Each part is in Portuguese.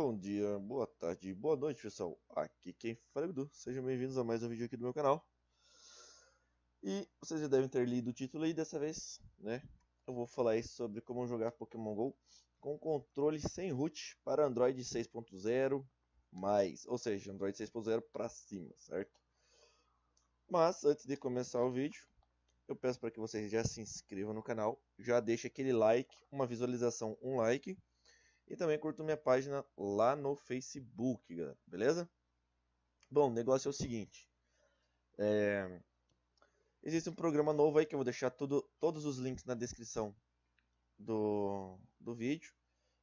Bom dia, boa tarde, boa noite pessoal, aqui quem fala é Dudu. sejam bem-vindos a mais um vídeo aqui do meu canal E vocês já devem ter lido o título aí dessa vez, né, eu vou falar aí sobre como jogar Pokémon GO com controle sem root para Android 6.0 mais, ou seja, Android 6.0 para cima, certo? Mas antes de começar o vídeo, eu peço para que vocês já se inscrevam no canal, já deixe aquele like, uma visualização, um like e também curtam minha página lá no Facebook, galera, beleza? Bom, o negócio é o seguinte. É... Existe um programa novo aí que eu vou deixar tudo, todos os links na descrição do, do vídeo,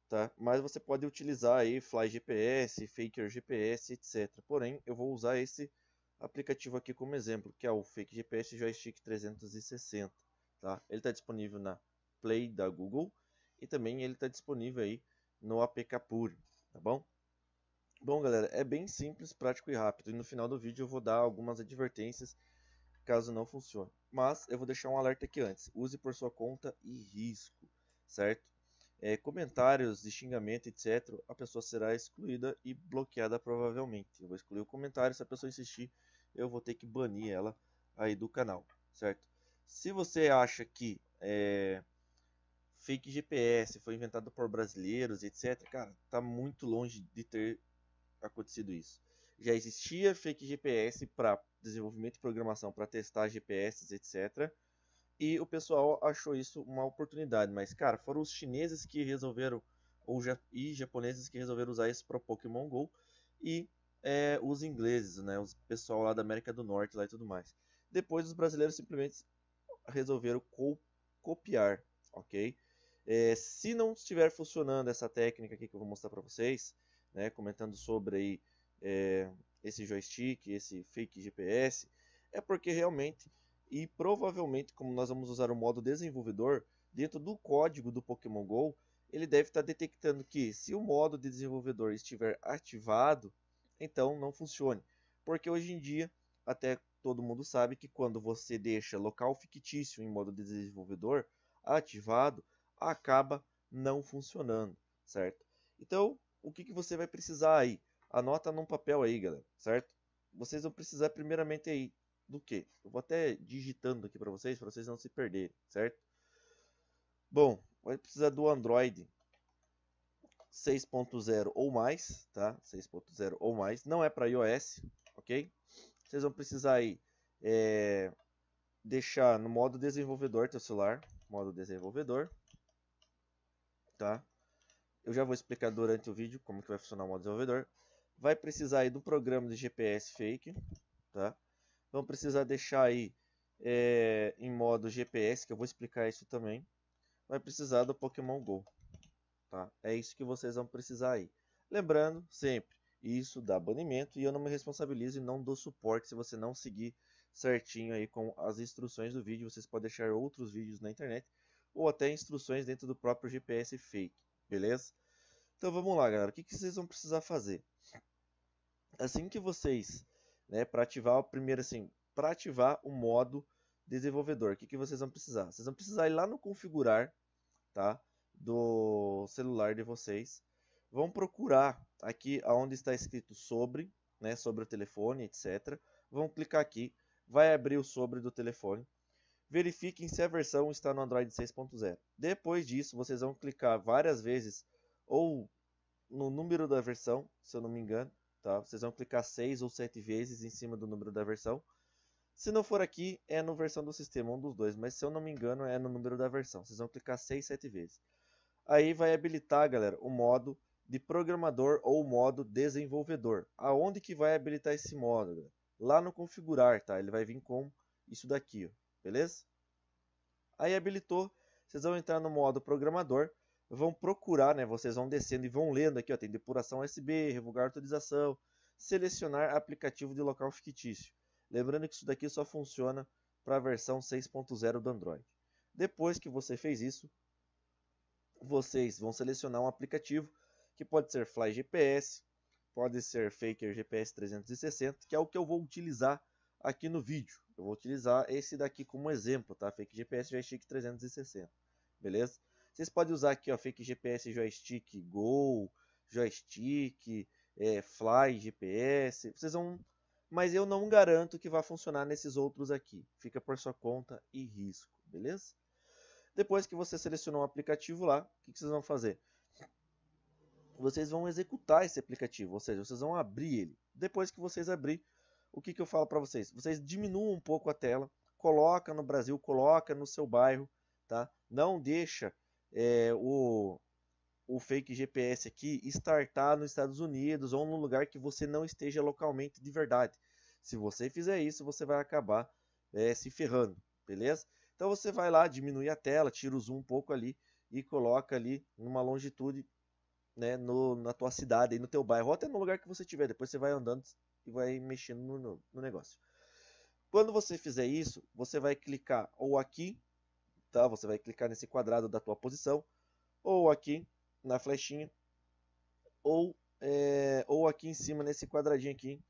tá? Mas você pode utilizar aí Fly GPS, Faker GPS, etc. Porém, eu vou usar esse aplicativo aqui como exemplo, que é o Fake GPS Joystick 360, tá? Ele está disponível na Play da Google e também ele está disponível aí no APK Pure, tá bom? Bom, galera, é bem simples, prático e rápido. E no final do vídeo eu vou dar algumas advertências caso não funcione. Mas eu vou deixar um alerta aqui antes. Use por sua conta e risco, certo? É, comentários de xingamento, etc. A pessoa será excluída e bloqueada provavelmente. Eu vou excluir o comentário. Se a pessoa insistir, eu vou ter que banir ela aí do canal, certo? Se você acha que é, fake GPS, foi inventado por brasileiros, etc. Cara, tá muito longe de ter acontecido isso. Já existia fake GPS para desenvolvimento e programação, para testar GPS, etc. E o pessoal achou isso uma oportunidade, mas cara, foram os chineses que resolveram ou ja e japoneses que resolveram usar isso para Pokémon Go e é, os ingleses, né, O pessoal lá da América do Norte lá e tudo mais. Depois os brasileiros simplesmente resolveram co copiar, ok? É, se não estiver funcionando essa técnica aqui que eu vou mostrar para vocês, né, comentando sobre aí, é, esse joystick, esse fake GPS, é porque realmente e provavelmente como nós vamos usar o modo desenvolvedor dentro do código do Pokémon GO, ele deve estar tá detectando que se o modo de desenvolvedor estiver ativado, então não funcione. Porque hoje em dia, até todo mundo sabe que quando você deixa local fictício em modo de desenvolvedor ativado, acaba não funcionando, certo? Então, o que, que você vai precisar aí? Anota num papel aí, galera, certo? Vocês vão precisar primeiramente aí do que? Eu vou até digitando aqui para vocês, para vocês não se perderem, certo? Bom, vai precisar do Android 6.0 ou mais, tá? 6.0 ou mais, não é para iOS, ok? Vocês vão precisar aí é, deixar no modo desenvolvedor teu celular, modo desenvolvedor, tá? Eu já vou explicar durante o vídeo como que vai funcionar o modo desenvolvedor. Vai precisar aí do programa de GPS fake, tá? Vamos precisar deixar aí é, em modo GPS, que eu vou explicar isso também. Vai precisar do Pokémon GO, tá? É isso que vocês vão precisar aí. Lembrando, sempre, isso dá banimento e eu não me responsabilizo e não dou suporte se você não seguir certinho aí com as instruções do vídeo. Vocês podem deixar outros vídeos na internet ou até instruções dentro do próprio GPS fake, beleza? Então vamos lá, galera. O que, que vocês vão precisar fazer? Assim que vocês, né, para ativar o primeiro, assim, para ativar o modo desenvolvedor, o que, que vocês vão precisar? Vocês vão precisar ir lá no configurar, tá, do celular de vocês. Vão procurar aqui aonde está escrito sobre, né, sobre o telefone, etc. Vão clicar aqui, vai abrir o sobre do telefone verifiquem se a versão está no Android 6.0. Depois disso, vocês vão clicar várias vezes ou no número da versão, se eu não me engano, tá? Vocês vão clicar 6 ou 7 vezes em cima do número da versão. Se não for aqui, é no versão do sistema, um dos dois, mas se eu não me engano, é no número da versão. Vocês vão clicar 6, 7 vezes. Aí vai habilitar, galera, o modo de programador ou modo desenvolvedor. Aonde que vai habilitar esse modo? Galera? Lá no configurar, tá? Ele vai vir com isso daqui, ó beleza? Aí habilitou, vocês vão entrar no modo programador, vão procurar, né? Vocês vão descendo e vão lendo aqui, ó, tem depuração USB, revogar autorização, selecionar aplicativo de local fictício. Lembrando que isso daqui só funciona para a versão 6.0 do Android. Depois que você fez isso, vocês vão selecionar um aplicativo que pode ser Fly GPS, pode ser Faker GPS 360, que é o que eu vou utilizar aqui no vídeo. Eu vou utilizar esse daqui como exemplo, tá? Fake GPS Joystick 360, beleza? Vocês podem usar aqui, ó, Fake GPS Joystick Go, Joystick, é, Fly GPS, vocês vão... Mas eu não garanto que vá funcionar nesses outros aqui. Fica por sua conta e risco, beleza? Depois que você selecionou o um aplicativo lá, o que vocês vão fazer? Vocês vão executar esse aplicativo, ou seja, vocês vão abrir ele. Depois que vocês abrir, o que, que eu falo para vocês? Vocês diminuam um pouco a tela, coloca no Brasil, coloca no seu bairro, tá? Não deixa é, o, o fake GPS aqui startar nos Estados Unidos ou num lugar que você não esteja localmente de verdade. Se você fizer isso, você vai acabar é, se ferrando, beleza? Então você vai lá, diminui a tela, tira o zoom um pouco ali e coloca ali numa longitude né, no, na tua cidade, aí no teu bairro, ou até no lugar que você tiver. Depois você vai andando, e vai mexendo no, no negócio. Quando você fizer isso, você vai clicar ou aqui, tá? Você vai clicar nesse quadrado da tua posição, ou aqui na flechinha, ou, é, ou aqui em cima nesse quadradinho aqui,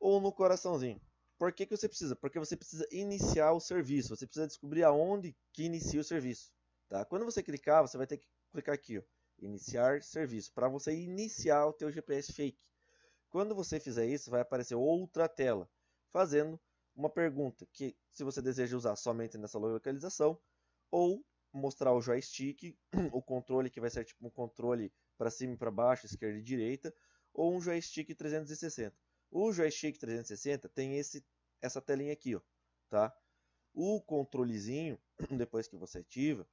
ou no coraçãozinho. Por que, que você precisa? Porque você precisa iniciar o serviço, você precisa descobrir aonde que inicia o serviço. Tá? Quando você clicar, você vai ter que clicar aqui, ó, iniciar serviço, para você iniciar o teu GPS fake. Quando você fizer isso, vai aparecer outra tela fazendo uma pergunta que se você deseja usar somente nessa localização ou mostrar o joystick, o controle que vai ser tipo um controle para cima e para baixo, esquerda e direita, ou um joystick 360. O joystick 360 tem esse essa telinha aqui, ó, tá? O controlezinho, depois que você ativa,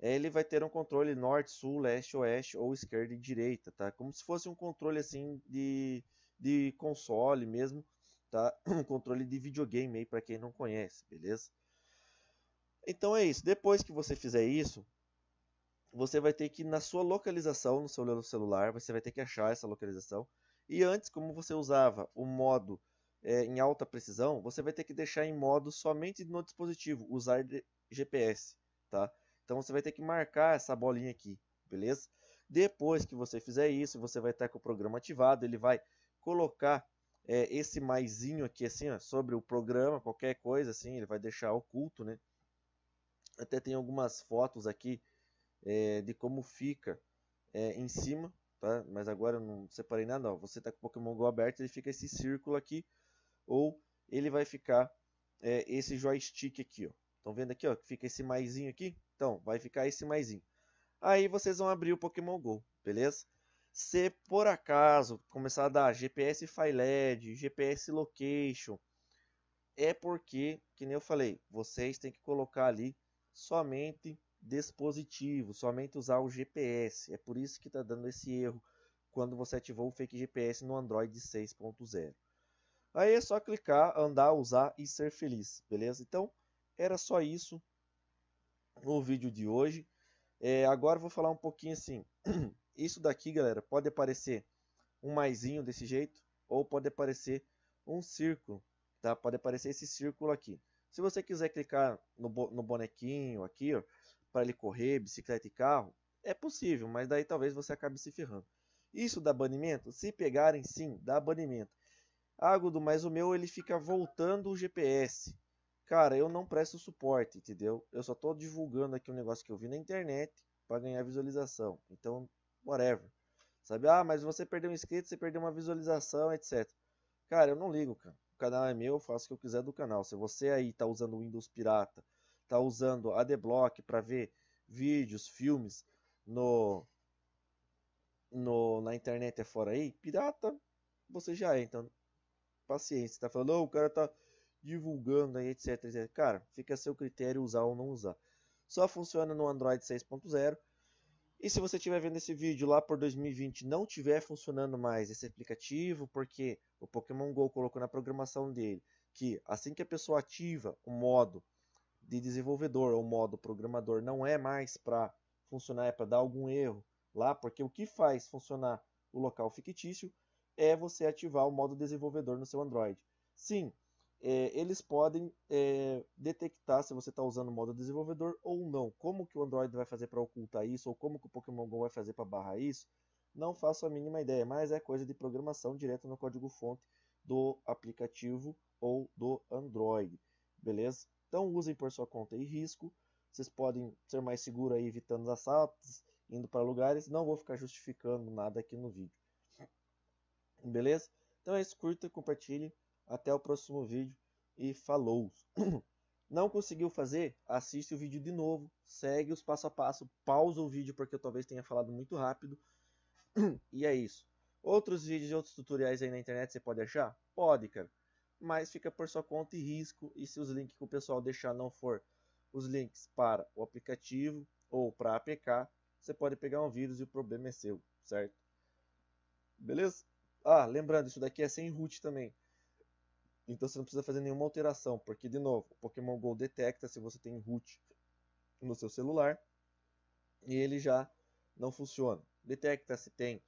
ele vai ter um controle norte, sul, leste, oeste ou esquerda e direita, tá? Como se fosse um controle assim de, de console mesmo, tá? Um controle de videogame aí para quem não conhece, beleza? Então é isso. Depois que você fizer isso, você vai ter que na sua localização no seu celular, você vai ter que achar essa localização. E antes, como você usava o modo é, em alta precisão, você vai ter que deixar em modo somente no dispositivo, usar GPS, tá? Então você vai ter que marcar essa bolinha aqui, beleza? Depois que você fizer isso, você vai estar com o programa ativado, ele vai colocar é, esse maiszinho aqui assim, ó, sobre o programa, qualquer coisa assim, ele vai deixar oculto, né? Até tem algumas fotos aqui é, de como fica é, em cima, tá? Mas agora eu não separei nada, ó. Você tá com o Pokémon GO aberto, ele fica esse círculo aqui, ou ele vai ficar é, esse joystick aqui, ó. Estão vendo aqui, ó, que fica esse maiszinho aqui? Então, vai ficar esse maisinho. Aí vocês vão abrir o Pokémon GO, beleza? Se por acaso começar a dar GPS FileLED, GPS Location, é porque, que nem eu falei, vocês têm que colocar ali somente dispositivo, somente usar o GPS. É por isso que está dando esse erro quando você ativou o fake GPS no Android 6.0. Aí é só clicar, andar, usar e ser feliz, beleza? Então, era só isso no vídeo de hoje. É, agora vou falar um pouquinho assim. Isso daqui, galera, pode aparecer um maisinho desse jeito ou pode aparecer um círculo, tá? Pode aparecer esse círculo aqui. Se você quiser clicar no, bo no bonequinho aqui, ó, para ele correr, bicicleta e carro, é possível, mas daí talvez você acabe se ferrando. Isso dá banimento? Se pegarem, sim, dá banimento. Agudo, mas o meu ele fica voltando o GPS. Cara, eu não presto suporte, entendeu? Eu só tô divulgando aqui um negócio que eu vi na internet para ganhar visualização. Então, whatever. Sabe? Ah, mas você perdeu um inscrito, você perdeu uma visualização, etc. Cara, eu não ligo, cara. O canal é meu, eu faço o que eu quiser do canal. Se você aí tá usando Windows pirata, tá usando AdBlock para ver vídeos, filmes no, no na internet é fora aí, pirata, você já é, então paciência. Tá falando, oh, o cara tá divulgando aí, etc, etc. Cara, fica a seu critério usar ou não usar. Só funciona no Android 6.0. E se você estiver vendo esse vídeo lá por 2020 não tiver funcionando mais esse aplicativo, porque o Pokémon GO colocou na programação dele que assim que a pessoa ativa o modo de desenvolvedor ou modo programador não é mais para funcionar, é para dar algum erro lá, porque o que faz funcionar o local fictício é você ativar o modo desenvolvedor no seu Android. Sim, é, eles podem é, detectar se você está usando o modo desenvolvedor ou não. Como que o Android vai fazer para ocultar isso, ou como que o Pokémon GO vai fazer para barrar isso, não faço a mínima ideia, mas é coisa de programação direto no código-fonte do aplicativo ou do Android, beleza? Então usem por sua conta e risco, vocês podem ser mais seguros aí evitando assaltos, indo para lugares, não vou ficar justificando nada aqui no vídeo, beleza? Então é isso, curta, compartilhe até o próximo vídeo e falou! Não conseguiu fazer? Assiste o vídeo de novo, segue os passo a passo, pausa o vídeo porque eu talvez tenha falado muito rápido. E é isso. Outros vídeos e outros tutoriais aí na internet você pode achar? Pode, cara. Mas fica por sua conta e risco. E se os links que o pessoal deixar não for os links para o aplicativo ou para a APK, você pode pegar um vírus e o problema é seu, certo? Beleza? Ah, lembrando, isso daqui é sem root também. Então você não precisa fazer nenhuma alteração, porque, de novo, o Pokémon GO detecta se você tem root no seu celular e ele já não funciona. Detecta se tem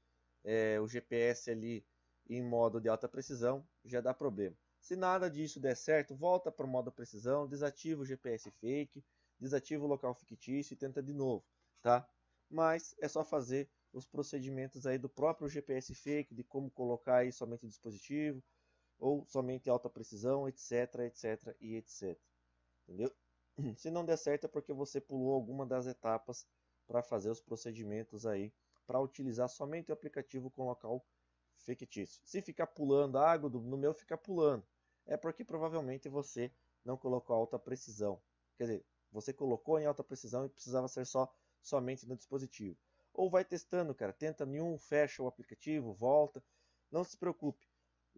é, o GPS ali em modo de alta precisão, já dá problema. Se nada disso der certo, volta para o modo precisão, desativa o GPS fake, desativa o local fictício e tenta de novo, tá? Mas é só fazer os procedimentos aí do próprio GPS fake, de como colocar aí somente o dispositivo, ou somente alta precisão, etc, etc e etc. Entendeu? Se não der certo é porque você pulou alguma das etapas para fazer os procedimentos aí para utilizar somente o aplicativo com local fictício. Se ficar pulando, a água no meu fica pulando, é porque provavelmente você não colocou alta precisão. Quer dizer, você colocou em alta precisão e precisava ser só somente no dispositivo. Ou vai testando, cara, tenta nenhum, fecha o aplicativo, volta. Não se preocupe,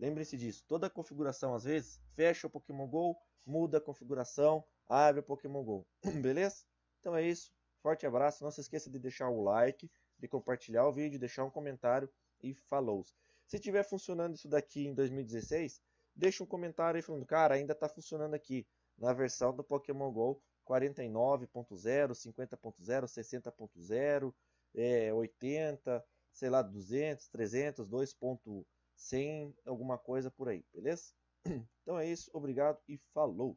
Lembre-se disso, toda a configuração às vezes fecha o Pokémon GO, muda a configuração, abre o Pokémon GO, beleza? Então é isso, forte abraço, não se esqueça de deixar o like, de compartilhar o vídeo, deixar um comentário e falou. Se tiver funcionando isso daqui em 2016, deixa um comentário aí falando, cara, ainda está funcionando aqui na versão do Pokémon GO 49.0, 50.0, 60.0, é, 80, sei lá, 200, 300, 2.0 sem alguma coisa por aí, beleza? Então é isso, obrigado e falou!